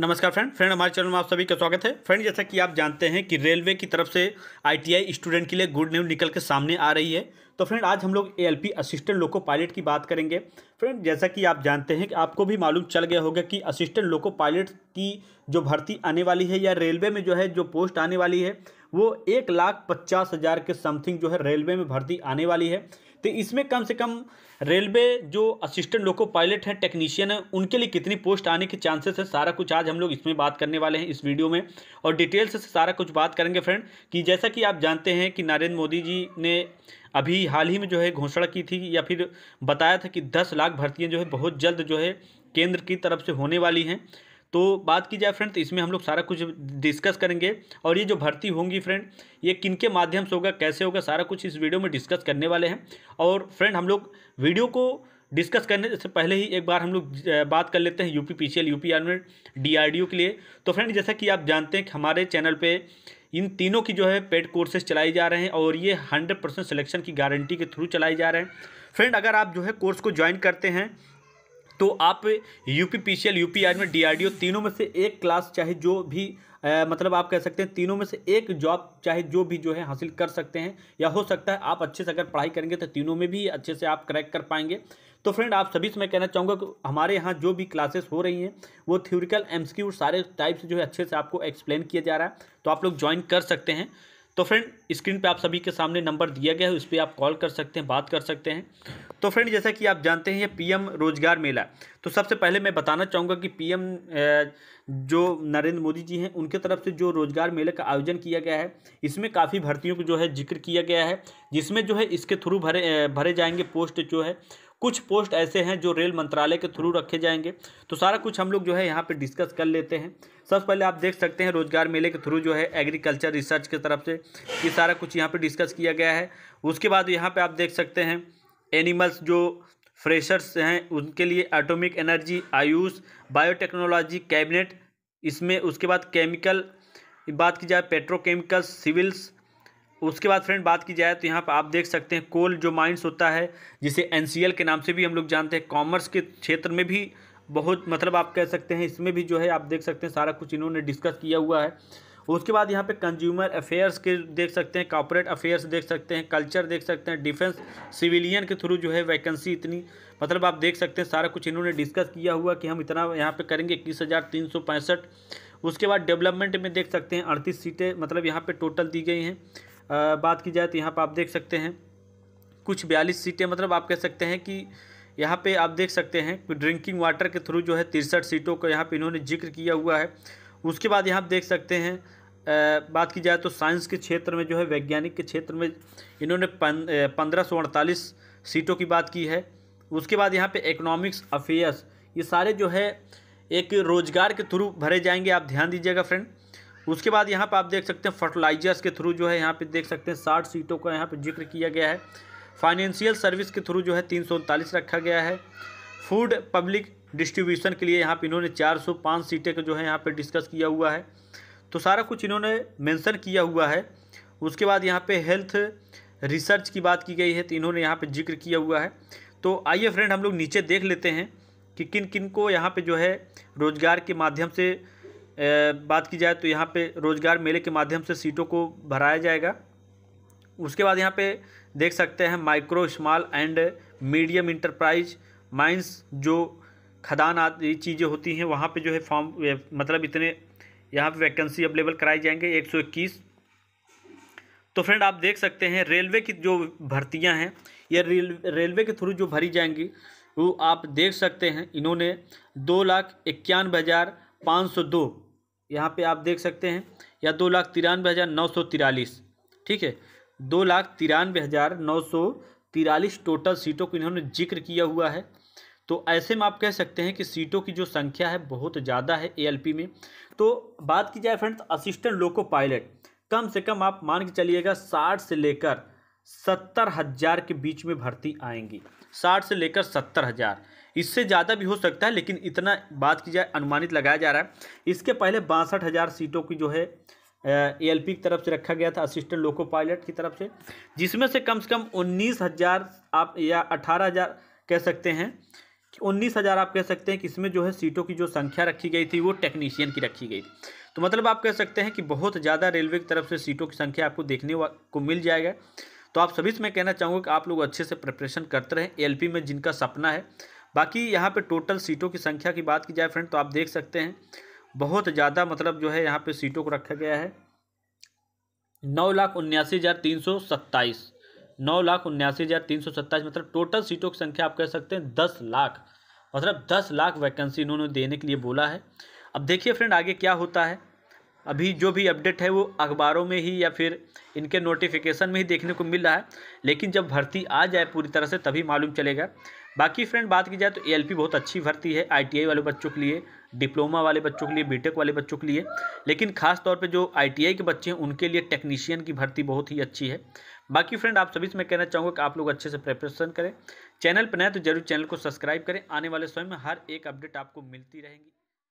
नमस्कार friend friend हमारे channel में आप सभी का स्वागत है फ्रेंड जैसा कि आप जानते हैं कि रेलवे की तरफ से आईटीआई स्टूडेंट के लिए गुड न्यूज निकल के सामने आ रही है तो फ्रेंड आज हम लोग एएलपी असिस्टेंट लोको पायलट की बात करेंगे फ्रेंड जैसा कि आप जानते हैं कि आपको भी मालूम चल गया होगा कि असिस्टेंट लोको पायलट की जो भर्ती आने वाली है या रेलवे में जो है जो पोस्ट आने वाली है वो एक लाख पचास हज़ार के समथिंग जो है रेलवे में भर्ती आने वाली है तो इसमें कम से कम रेलवे जो असिस्टेंट लोको पायलट हैं टेक्नीशियन हैं उनके लिए कितनी पोस्ट आने के चांसेस हैं सारा कुछ आज हम लोग इसमें बात करने वाले हैं इस वीडियो में और डिटेल से सारा कुछ बात करेंगे फ्रेंड कि जैसा कि आप जानते हैं कि नरेंद्र मोदी जी ने अभी हाल ही में जो है घोषणा की थी या फिर बताया था कि दस लाख भर्तियाँ जो है बहुत जल्द जो है केंद्र की तरफ से होने वाली हैं तो बात की जाए फ्रेंड तो इसमें हम लोग सारा कुछ डिस्कस करेंगे और ये जो भर्ती होंगी फ्रेंड ये किन के माध्यम से होगा कैसे होगा सारा कुछ इस वीडियो में डिस्कस करने वाले हैं और फ्रेंड हम लोग वीडियो को डिस्कस करने से पहले ही एक बार हम लोग बात कर लेते हैं UP P C L UP army DRDO के लिए तो फ्रेंड जैसा कि आप जानते हैं कि हमारे चैनल पे इन तीनों की जो है पेड कोर्सेज चलाई जा रहे हैं और ये हंड्रेड परसेंट सिलेक्शन की गारंटी के थ्रू चलाए जा रहे हैं फ्रेंड अगर आप जो है कोर्स को ज्वाइन करते हैं तो आप U P P C L U P R में डी तीनों में से एक क्लास चाहे जो भी आ, मतलब आप कह सकते हैं तीनों में से एक जॉब चाहे जो भी जो है हासिल कर सकते हैं या हो सकता है आप अच्छे से अगर पढ़ाई करेंगे तो तीनों में भी अच्छे से आप क्रैक कर पाएंगे तो फ्रेंड आप सभी से मैं कहना चाहूँगा कि हमारे यहाँ जो भी क्लासेस हो रही हैं वो थ्योरिकल एम्स की सारे टाइप जो है अच्छे से आपको एक्सप्लेन किया जा रहा है तो आप लोग ज्वाइन कर सकते हैं तो फ्रेंड स्क्रीन पे आप सभी के सामने नंबर दिया गया है उस पर आप कॉल कर सकते हैं बात कर सकते हैं तो फ्रेंड जैसा कि आप जानते हैं ये पीएम रोजगार मेला तो सबसे पहले मैं बताना चाहूँगा कि पीएम जो नरेंद्र मोदी जी हैं उनके तरफ से जो रोजगार मेले का आयोजन किया गया है इसमें काफ़ी भर्तियों को जो है जिक्र किया गया है जिसमें जो है इसके थ्रू भरे भरे जाएंगे पोस्ट जो है कुछ पोस्ट ऐसे हैं जो रेल मंत्रालय के थ्रू रखे जाएंगे तो सारा कुछ हम लोग जो है यहाँ पर डिस्कस कर लेते हैं सबसे पहले आप देख सकते हैं रोजगार मेले के थ्रू जो है एग्रीकल्चर रिसर्च की तरफ से ये सारा कुछ यहाँ पर डिस्कस किया गया है उसके बाद यहाँ पर आप देख सकते हैं एनिमल्स जो फ्रेशर्स हैं उनके लिए atomic energy Ayush biotechnology cabinet इसमें उसके बाद केमिकल बात की जाए पेट्रोकेमिकल्स सिविल्स उसके बाद फ्रेंड बात की जाए तो यहाँ पर आप देख सकते हैं कोल जो माइंस होता है जिसे एन के नाम से भी हम लोग जानते हैं कॉमर्स के क्षेत्र में भी बहुत मतलब आप कह सकते हैं इसमें भी जो है आप देख सकते हैं सारा कुछ इन्होंने डिस्कस किया हुआ है उसके बाद यहाँ पे कंज्यूमर अफेयर्स के देख सकते हैं कॉपोरेट अफेयर्स देख सकते हैं कल्चर देख सकते हैं डिफेंस सिविलियन के थ्रू जो है वैकेंसी इतनी मतलब आप देख सकते हैं सारा कुछ इन्होंने डिस्कस किया हुआ कि हम इतना यहाँ पे करेंगे इक्कीस हज़ार तीन सौ पैंसठ उसके बाद डेवलपमेंट में देख सकते हैं अड़तीस सीटें मतलब यहाँ पर टोटल दी गई हैं बात की जाए तो यहाँ पर आप देख सकते हैं कुछ बयालीस सीटें मतलब आप कह सकते हैं कि यहाँ पे आप देख सकते हैं कि ड्रिंकिंग वाटर के थ्रू जो है तिरसठ सीटों का यहाँ पे इन्होंने जिक्र किया हुआ है उसके बाद यहाँ देख सकते हैं बात की जाए तो साइंस के क्षेत्र में जो है वैज्ञानिक के क्षेत्र में इन्होंने पंद्रह सौ अड़तालीस सीटों की बात की है उसके बाद यहाँ पे इकोनॉमिक्स अफेयर्स ये सारे जो है एक रोज़गार के थ्रू भरे जाएंगे आप ध्यान दीजिएगा फ्रेंड उसके बाद यहाँ पर आप देख सकते हैं फर्टिलाइजर्स के थ्रू जो है यहाँ पर देख सकते हैं साठ सीटों का यहाँ पर जिक्र किया गया है फाइनेंशियल सर्विस के थ्रू जो है तीन रखा गया है फूड पब्लिक डिस्ट्रीब्यूशन के लिए यहाँ पर इन्होंने चार सीटें का जो है यहाँ पर डिस्कस किया हुआ है तो सारा कुछ इन्होंने मेंशन किया हुआ है उसके बाद यहाँ पे हेल्थ रिसर्च की बात की गई है तो इन्होंने यहाँ पे जिक्र किया हुआ है तो आइए फ्रेंड हम लोग नीचे देख लेते हैं कि किन किन को यहाँ पे जो है रोज़गार के माध्यम से बात की जाए तो यहाँ पे रोज़गार मेले के माध्यम से सीटों को भराया जाएगा उसके बाद यहाँ पे देख सकते हैं micro small and medium enterprise mines जो खदान आदि चीज़ें होती हैं वहाँ पे जो है फॉर्म मतलब इतने यहाँ पे वैकेंसी अवेलेबल कराई जाएंगे 121 तो फ्रेंड आप देख सकते हैं रेलवे की जो भर्तियाँ हैं या रेल रेलवे के थ्रू जो भरी जाएंगी वो आप देख सकते हैं इन्होंने दो लाख इक्यानवे हज़ार पाँच सौ दो यहाँ पे आप देख सकते हैं या दो लाख तिरानवे हज़ार नौ सौ तिरालीस ठीक है दो लाख तिरानवे हज़ार नौ सौ तिरालीस टोटल सीटों को इन्होंने जिक्र किया हुआ है तो ऐसे में आप कह सकते हैं कि सीटों की जो संख्या है बहुत ज़्यादा है एएलपी में तो बात की जाए फ्रेंड्स असिस्टेंट लोको पायलट कम से कम आप मान के चलिएगा साठ से लेकर सत्तर हज़ार के बीच में भर्ती आएंगी साठ से लेकर सत्तर हज़ार इससे ज़्यादा भी हो सकता है लेकिन इतना बात की जाए अनुमानित लगाया जा रहा है इसके पहले बासठ हज़ार सीटों की जो है ए एल पी की तरफ से रखा गया था असिस्टेंट लोको पायलट की तरफ से जिसमें से कम से कम उन्नीस हज़ार आप या अठारह हज़ार कह सकते हैं उन्नीस हज़ार आप कह सकते हैं कि इसमें जो है सीटों की जो संख्या रखी गई थी वो टेक्नीशियन की रखी गई थी तो मतलब आप कह सकते हैं कि बहुत ज़्यादा रेलवे की तरफ से सीटों की संख्या आपको देखने को मिल जाएगा तो आप सभी से मैं कहना चाहूँगा कि आप लोग अच्छे से प्रिपरेशन करते रहें एलपी में जिनका सपना है बाकी यहाँ पे टोटल सीटों की संख्या की बात की जाए फ्रेंड तो आप देख सकते हैं बहुत ज़्यादा मतलब जो है यहाँ पर सीटों को रखा गया है नौ लाख उन्यासी हज़ार तीन सौ सत्ताईस नौ लाख उन्यासी हज़ार तीन सौ सत्ताईस मतलब टोटल सीटों की संख्या आप कह सकते हैं दस लाख मतलब दस लाख वैकेंसी इन्होंने देने के लिए बोला है अब देखिए फ्रेंड आगे क्या होता है अभी जो भी अपडेट है वो अखबारों में ही या फिर इनके नोटिफिकेशन में ही देखने को मिल रहा है लेकिन जब भर्ती आ जाए पूरी तरह से तभी मालूम चलेगा बाकी फ्रेंड बात की जाए तो ए बहुत अच्छी भर्ती है आई वाले बच्चों के लिए डिप्लोमा वाले बच्चों के लिए बीटेक वाले बच्चों के लिए लेकिन खास तौर पे जो आई के बच्चे हैं उनके लिए टेक्नीशियन की भर्ती बहुत ही अच्छी है बाकी फ्रेंड आप सभी से मैं कहना चाहूँगा कि आप लोग अच्छे से प्रिपरेशन करें चैनल पर नए तो जरूर चैनल को सब्सक्राइब करें आने वाले समय में हर एक अपडेट आपको मिलती रहेगी